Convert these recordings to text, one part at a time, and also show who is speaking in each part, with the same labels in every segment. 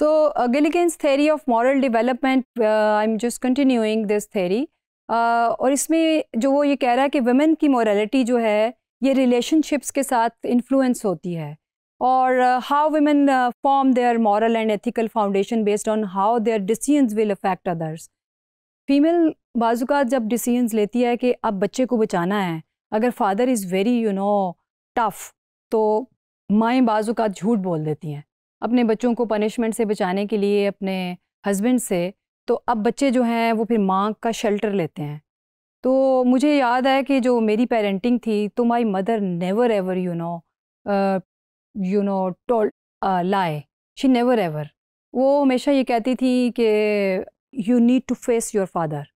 Speaker 1: So uh, Gilligan's theory of moral development, uh, I'm just continuing this theory. Uh, और इसमें जो वो ये कह रहा है कि वुमेन की मोरालिटी जो है ये रिलेशनशिप्स के साथ इन्फ्लुएंस होती है और how women form their moral and ethical foundation based on how their decisions will affect others female बाजुकात जब डिसीजंस लेती है कि अब बच्चे को बचाना है अगर father is very you know tough तो माएँ बाजुकात झूठ बोल देती हैं अपने बच्चों को पनिशमेंट से बचाने के लिए अपने हस्बैंड से तो अब बच्चे जो हैं वो फिर माँ का शेल्टर लेते हैं तो मुझे याद है कि जो मेरी पेरेंटिंग थी तो my mother never ever you know you know told lie she never ever वो हमेशा ये कहती थी कि you need to face your father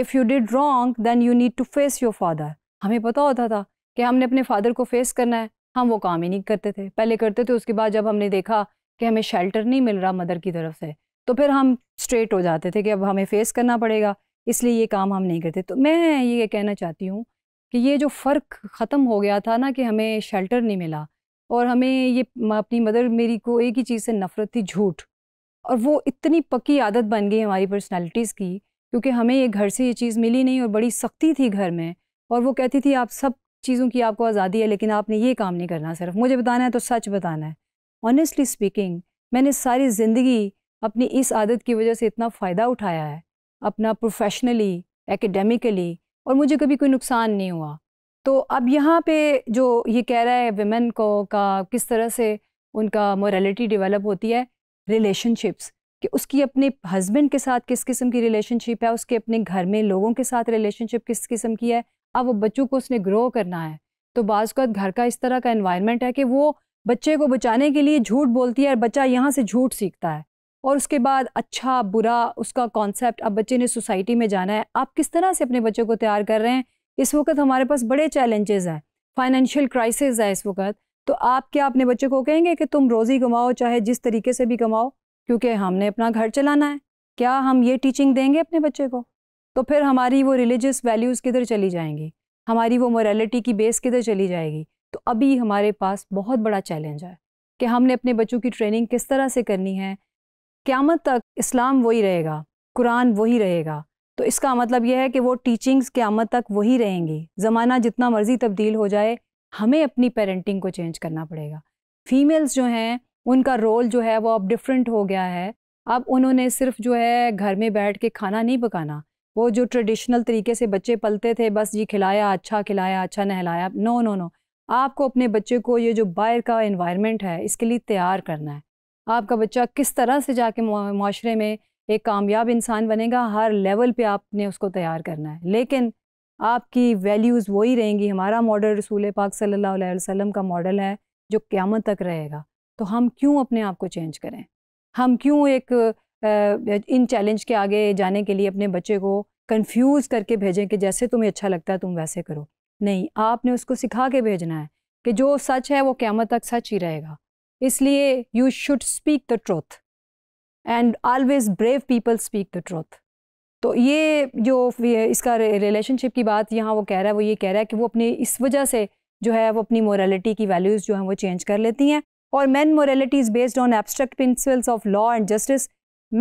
Speaker 1: if you did wrong then you need to face your father हमें पता होता था कि हमने अपने फादर को फेस करना है हम वो काम ही नहीं करते थे पहले करते थे उसके बाद जब हमने देखा कि हमें शेल्टर नहीं मिल रहा मदर की तरफ से तो फिर हम स्ट्रेट हो जाते थे कि अब हमें फेस करना पड़ेगा इसलिए ये काम हम नहीं करते तो मैं ये कहना चाहती हूँ कि ये जो फ़र्क ख़त्म हो गया था ना कि हमें शेल्टर नहीं मिला और हमें ये अपनी मदर मेरी को एक ही चीज़ से नफ़रत थी झूठ और वो इतनी पक्की आदत बन गई हमारी पर्सनैलिटीज़ की क्योंकि हमें ये घर से ये चीज़ मिली नहीं और बड़ी सख्ती थी घर में और वो कहती थी आप सब चीज़ों की आपको आज़ादी है लेकिन आपने ये काम नहीं करना सिर्फ मुझे बताना है तो सच बताना है ऑनेस्टली स्पीकिंग मैंने सारी ज़िंदगी अपनी इस आदत की वजह से इतना फ़ायदा उठाया है अपना प्रोफेशनली एकेडमिकली और मुझे कभी कोई नुकसान नहीं हुआ तो अब यहाँ पे जो ये कह रहा है वेमेन को का किस तरह से उनका मोरालिटी डेवलप होती है रिलेशनशिप्स कि उसकी अपने हस्बैंड के साथ किस किस्म की रिलेशनशिप है उसके अपने घर में लोगों के साथ रिलेशनशिप किस किस्म की है अब वो बच्चों को उसने ग्रो करना है तो बाज़ घर का इस तरह का इन्वायरमेंट है कि वो बच्चे को बचाने के लिए झूठ बोलती है और बच्चा यहाँ से झूठ सीखता है और उसके बाद अच्छा बुरा उसका कॉन्सेप्ट अब बच्चे ने सोसाइटी में जाना है आप किस तरह से अपने बच्चों को तैयार कर रहे हैं इस वक्त हमारे पास बड़े चैलेंजेस हैं फाइनेंशियल क्राइसिस है इस वक्त तो आप क्या अपने बच्चे को कहेंगे कि तुम रोज़ी कमाओ चाहे जिस तरीके से भी कमाओ क्योंकि हमने अपना घर चलाना है क्या हम ये टीचिंग देंगे अपने बच्चे को तो फिर हमारी वो रिलीजियस वैल्यूज़ किधर चली जाएंगी हमारी वो मोरालिटी की बेस किधर चली जाएगी अभी हमारे पास बहुत बड़ा चैलेंज है कि हमने अपने बच्चों की ट्रेनिंग किस तरह से करनी है क्यामत तक इस्लाम वही रहेगा कुरान वही रहेगा तो इसका मतलब यह है कि वो टीचिंग्स क्यामत तक वही रहेंगी ज़माना जितना मर्ज़ी तब्दील हो जाए हमें अपनी पेरेंटिंग को चेंज करना पड़ेगा फीमेल्स जो हैं उनका रोल जो है वो अब डिफरेंट हो गया है अब उन्होंने सिर्फ जो है घर में बैठ के खाना नहीं पकाना वो जो ट्रेडिशनल तरीके से बच्चे पलते थे बस जी खिलाया अच्छा खिलाया अच्छा नहलाया नो नो नो आपको अपने बच्चे को ये जो बाहर का इन्वायरमेंट है इसके लिए तैयार करना है आपका बच्चा किस तरह से जाके माशरे में एक कामयाब इंसान बनेगा हर लेवल पे आपने उसको तैयार करना है लेकिन आपकी वैल्यूज़ वही रहेंगी हमारा मॉडल रसूल पाक सल्लल्लाहु अलैहि वसल्लम का मॉडल है जो क़्यामत तक रहेगा तो हम क्यों अपने आप को चेंज करें हम क्यों एक इन चैलेंज के आगे जाने के लिए अपने बच्चे को कंफ्यूज करके भेजें कि जैसे तुम्हें अच्छा लगता है तुम वैसे करो नहीं आपने उसको सिखा के भेजना है कि जो सच है वो क्यामत तक सच ही रहेगा इसलिए you should speak the truth and always brave people speak the truth तो ये जो इसका रिलेशनशिप की बात यहाँ वो कह रहा है वो ये कह रहा है कि वो अपनी इस वजह से जो है वो अपनी मोरालिटी की वैल्यूज़ जो हैं वो चेंज कर लेती हैं और man morality is based on abstract principles of law and justice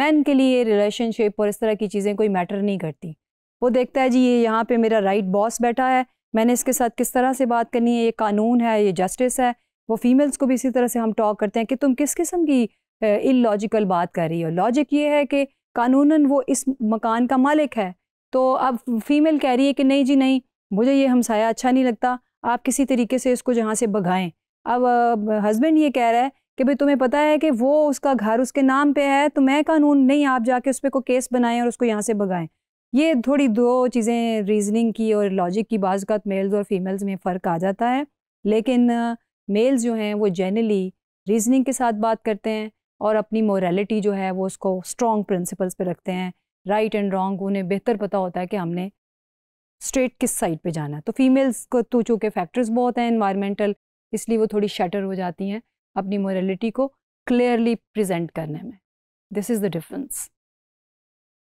Speaker 1: man के लिए रिलेशनशिप और इस तरह की चीज़ें कोई मैटर नहीं करती वो देखता है जी ये यहाँ पे मेरा राइट right बॉस बैठा है मैंने इसके साथ किस तरह से बात करनी है ये कानून है ये जस्टिस है वो फीमेल्स को भी इसी तरह से हम टॉक करते हैं कि तुम किस किस्म की लॉजिकल बात कर रही हो लॉजिक ये है कि कानूनन वो इस मकान का मालिक है तो अब फीमेल कह रही है कि नहीं जी नहीं मुझे ये हमसाया अच्छा नहीं लगता आप किसी तरीके से इसको जहाँ से भगाएं अब हस्बैंड ये कह रहा है कि भाई तुम्हें पता है कि वो उसका घर उसके नाम पे है तो मैं कानून नहीं आप जाके उस पर को केस बनाएं और उसको यहाँ से भगाएं ये थोड़ी दो चीज़ें रीजनिंग की और लॉजिक की बाज़ मेल्स और फीमेल्स में फ़र्क आ जाता है लेकिन मेल्स जो हैं वो जनरली रीजनिंग के साथ बात करते हैं और अपनी मोरालिटी जो है वो उसको स्ट्रॉन्ग प्रिंसिपल्स पे रखते हैं राइट एंड रॉन्ग उन्हें बेहतर पता होता है कि हमने स्ट्रेट किस साइड पे जाना तो फीमेल्स को तो चूँकि फैक्टर्स बहुत हैं इन्वायरमेंटल इसलिए वो थोड़ी शटर हो जाती हैं अपनी मोरालिटी को क्लियरली प्रजेंट करने में दिस इज़ द डिफरेंस